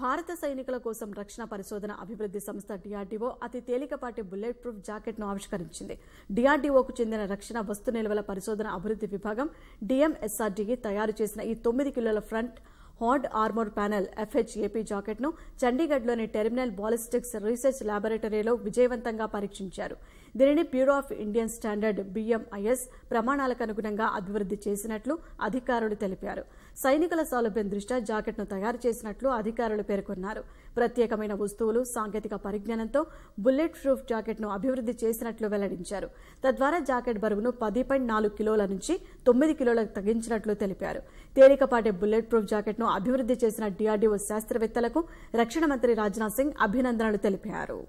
భారత సైనికుల కోసం రక్షణ పరిశోధన అభివృద్ధి సంస్థ డిఆర్డీఓ అతి తేలికపాటి బుల్లెట్ ప్రూఫ్ జాకెట్ను ఆవిష్కరించింది డిఆర్డీఓకు చెందిన రక్షణ వస్తు నిల్వల పరిశోధన అభివృద్ధి విభాగం డిఎంఎస్ఆర్డీఈ e తయారు చేసిన ఈ తొమ్మిది కిలోల front hard armour panel FHAP జాకెట్ను చండీగఢ్లోని టెర్మినల్ బాలిస్టిక్స్ రీసెర్చ్ లాబొరేటరీలో విజయవంతంగా పరీక్షించారు దీనిని bureau of Indian standard BMIS ప్రమాణాలకు అనుగుణంగా అభివృద్ధి చేసినట్లు అధికారులు తెలిపారు సైనికుల సౌలభ్యం దృష్ట్యా జాకెట్ను తయారు చేసినట్లు అధికారులు పేర్కొన్నారు ప్రత్యేకమైన వస్తువులు సాంకేతిక పరిజ్ఞానంతో బుల్లెట్ ప్రూఫ్ జాకెట్ను అభివృద్ధి చేసినట్లు వెల్లడించారు తద్వారా జాకెట్ బరువును పది పాయింట్ నాలుగు కిలోల నుంచి తొమ్మిది కిలోలకు తగ్గించినట్లు తెలిపారు తేలికపాటి బుల్లెట్ ప్రూఫ్ జాకెట్ను అభివృద్ధి చేసిన డిఆర్డీఓ శాస్త్రవేత్తలకు రక్షణ మంత్రి రాజ్నాథ్ సింగ్ అభినందనలు తెలిపారు